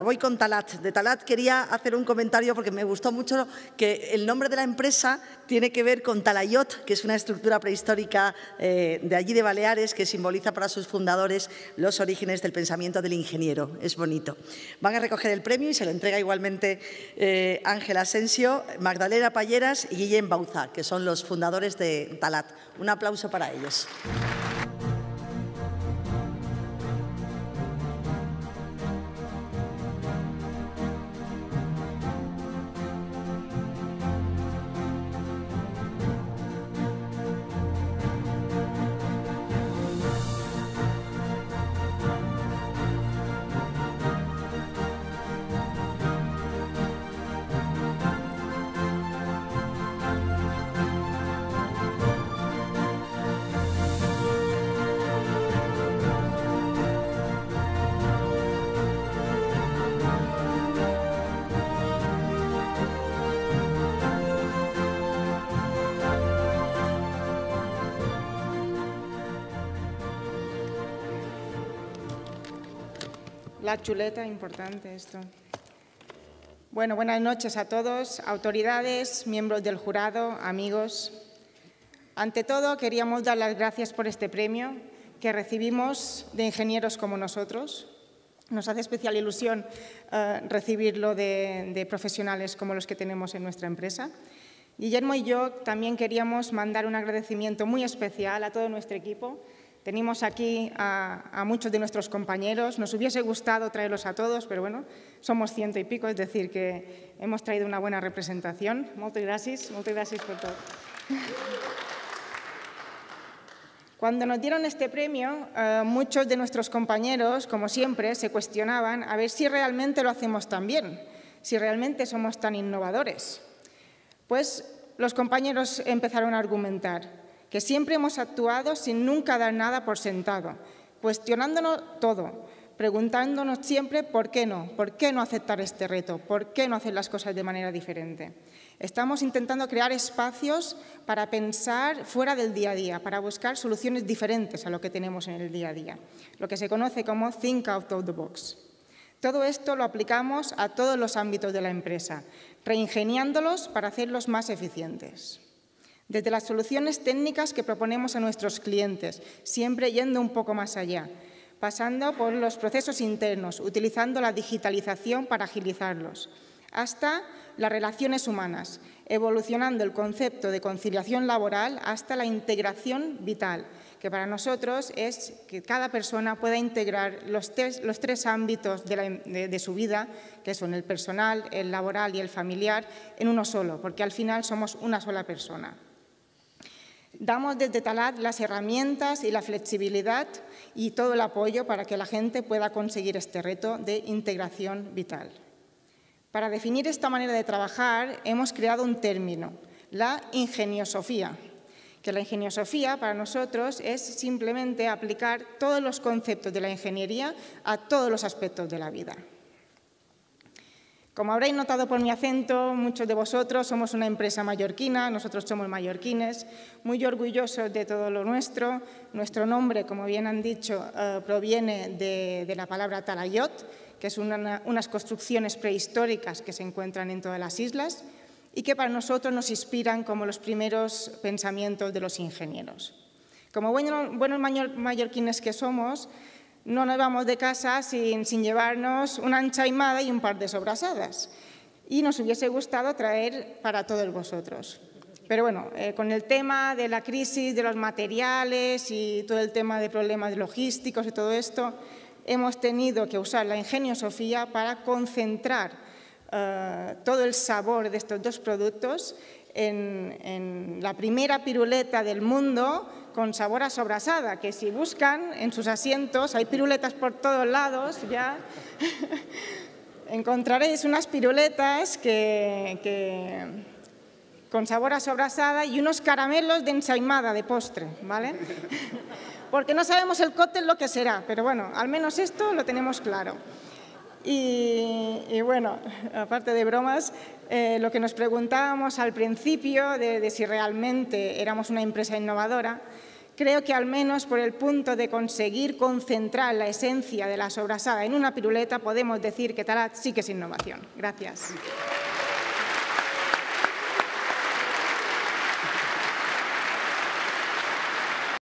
Voy con Talat. De Talat quería hacer un comentario porque me gustó mucho que el nombre de la empresa tiene que ver con Talayot, que es una estructura prehistórica eh, de allí de Baleares que simboliza para sus fundadores los orígenes del pensamiento del ingeniero. Es bonito. Van a recoger el premio y se lo entrega igualmente eh, Ángel Asensio, Magdalena Palleras y Guillem Bauza, que son los fundadores de Talat. Un aplauso para ellos. La chuleta, importante esto. Bueno, buenas noches a todos, autoridades, miembros del jurado, amigos. Ante todo, queríamos dar las gracias por este premio que recibimos de ingenieros como nosotros. Nos hace especial ilusión eh, recibirlo de, de profesionales como los que tenemos en nuestra empresa. Guillermo y yo también queríamos mandar un agradecimiento muy especial a todo nuestro equipo, tenemos aquí a, muchos de nuestros compañeros. Nos hubiese gustado traerlos a todos, pero bueno, somos ciento y pico, es decir, que hemos traído una buena representación. Muchas gracias, muchas gracias por todo. Cuando nos dieron este premio, eh, muchos de nuestros compañeros, como siempre, se cuestionaban a ver si realmente lo hacemos tan bien, si realmente somos tan innovadores. Pues los compañeros empezaron a argumentar, que siempre hemos actuado sin nunca dar nada por sentado, cuestionándonos todo, preguntándonos siempre por qué no, por qué no aceptar este reto, por qué no hacer las cosas de manera diferente. Estamos intentando crear espacios para pensar fuera del día a día, para buscar soluciones diferentes a lo que tenemos en el día a día, lo que se conoce como think out of the box. Todo esto lo aplicamos a todos los ámbitos de la empresa, reingeniándolos para hacerlos más eficientes desde las soluciones técnicas que proponemos a nuestros clientes, siempre yendo un poco más allá, pasando por los procesos internos, utilizando la digitalización para agilizarlos, hasta las relaciones humanas, evolucionando el concepto de conciliación laboral hasta la integración vital, que para nosotros es que cada persona pueda integrar los tres, ámbitos de, su vida, que son el personal, el laboral y el familiar, en uno solo, porque al final somos una sola persona. Damos desde Talad las herramientas y la flexibilidad y todo el apoyo para que la gente pueda conseguir este reto de integración vital. Para definir esta manera de trabajar hemos creado un término, la ingeniosofía, que la ingeniosofía para nosotros es simplemente aplicar todos los conceptos de la ingeniería a todos los aspectos de la vida. Como habréis notado por mi acento, muchos de vosotros somos una empresa mallorquina, nosotros somos mallorquines, muy orgullosos de todo lo nuestro. Nuestro nombre, como bien han dicho, eh, proviene de, la palabra talayot, que es unas construcciones prehistóricas que se encuentran en todas las islas y que para nosotros nos inspiran como los primeros pensamientos de los ingenieros. Como buenos, buenos mallorquines que somos, no nos vamos de casa sin, llevarnos una anchaimada y un par de sobrasadas. Y nos hubiese gustado traer para todos vosotros. Pero bueno, eh, con el tema de la crisis de los materiales y todo el tema de problemas logísticos y todo esto, hemos tenido que usar la Ingenio Sofía para concentrar eh, todo el sabor de estos dos productos en la primera piruleta del mundo con sabor a sobrasada, que si buscan en sus asientos, hay piruletas por todos lados, ya encontraréis unas piruletas que, con sabor a sobrasada y unos caramelos de ensaimada de postre, ¿vale? Porque no sabemos el cóctel lo que será, pero bueno, al menos esto lo tenemos claro. Y, bueno, aparte de bromas, eh, lo que nos preguntábamos al principio de, si realmente éramos una empresa innovadora, creo que al menos por el punto de conseguir concentrar la esencia de la sobrasada en una piruleta, podemos decir que Talad sí que es innovación. Gracias.